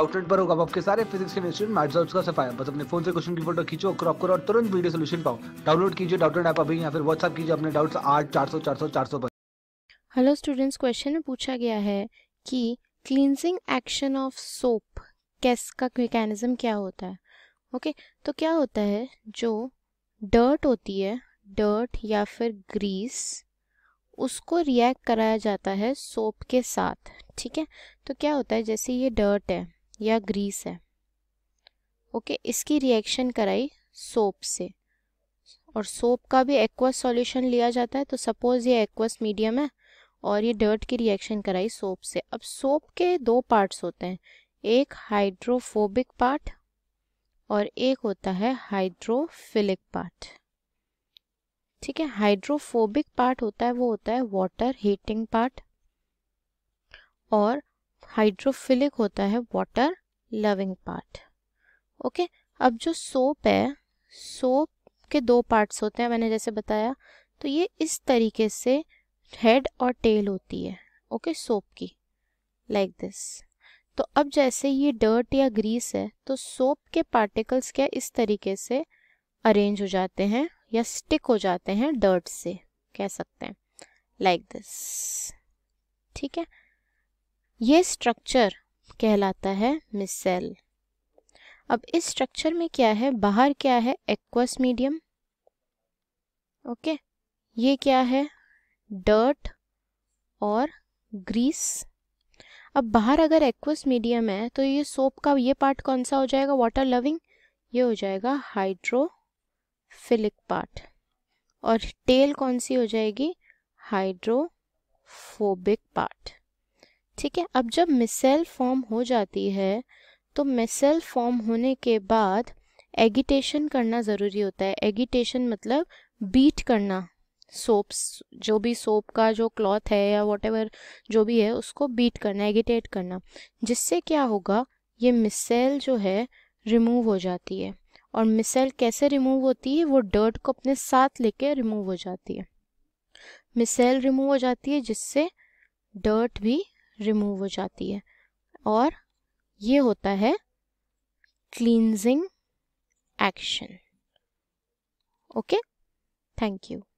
outlet पर होगा आपके सारे फिजिक्स केमिस्ट्री मैथ्स और उसका सफाया बस अपने फोन से क्वेश्चन की फोटो खींचो क्रॉप करो और तुरंत वीडियो सोल्यूशन पाओ डाउनलोड कीजिए डाउटलेट ऐप अभी या फिर व्हाट्सअप कीजिए अपने डाउट्स आठ चार सौ चार सौ चार सौ पर हेलो स्टूडेंट्स क्वेश्चन में पूछा गया है कि क्लींजिंग एक्शन ऑफ सोप कैस का मेकेनिज्म क्या होता है ओके okay, तो क्या होता है जो डर्ट होती है डर्ट या फिर ग्रीस उसको रिएक्ट कराया जाता है सोप के साथ ठीक है तो क्या होता है जैसे ये डर्ट है या ग्रीस है ओके इसकी रिएक्शन कराई सोप से और सोप का भी एक्वस सॉल्यूशन लिया जाता है तो सपोज ये एक्वस मीडियम है और ये डर्ट की रिएक्शन कराई सोप से अब सोप के दो पार्ट्स होते हैं एक हाइड्रोफोबिक पार्ट और एक होता है हाइड्रोफिलिक पार्ट ठीक है हाइड्रोफोबिक पार्ट होता है वो होता है वाटर हीटिंग पार्ट और हाइड्रोफिलिक होता है वाटर लविंग पार्ट ओके अब जो सोप है सोप के दो पार्ट्स होते हैं मैंने जैसे बताया तो ये इस तरीके से हेड और टेल होती है ओके सोप की लाइक like दिस तो अब जैसे ये डर्ट या ग्रीस है तो सोप के पार्टिकल्स क्या इस तरीके से अरेंज हो जाते हैं या स्टिक हो जाते हैं डर्ट से कह सकते हैं लाइक like दिस ठीक है ये स्ट्रक्चर कहलाता है मिसेल अब इस स्ट्रक्चर में क्या है बाहर क्या है एक्वस मीडियम ओके ये क्या है डर्ट और ग्रीस अब बाहर अगर एक्वस मीडियम है तो ये सोप का ये पार्ट कौन सा हो जाएगा वाटर लविंग ये हो जाएगा हाइड्रोफिलिक पार्ट और टेल कौन सी हो जाएगी हाइड्रोफोबिक पार्ट ठीक है अब जब मिसेल फॉर्म हो जाती है तो मिसेल फॉर्म होने के बाद एगिटेशन करना ज़रूरी होता है एगिटेशन मतलब बीट करना सोप्स जो भी सोप का जो क्लॉथ है या वॉट जो भी है उसको बीट करना एगिटेट करना जिससे क्या होगा ये मिसेल जो है रिमूव हो जाती है और मिसेल कैसे रिमूव होती है वो डर्ट को अपने साथ लेके रिमूव हो जाती है मिसेल रिमूव हो जाती है जिससे डर्ट भी रिमूव हो जाती है और ये होता है cleansing action okay thank you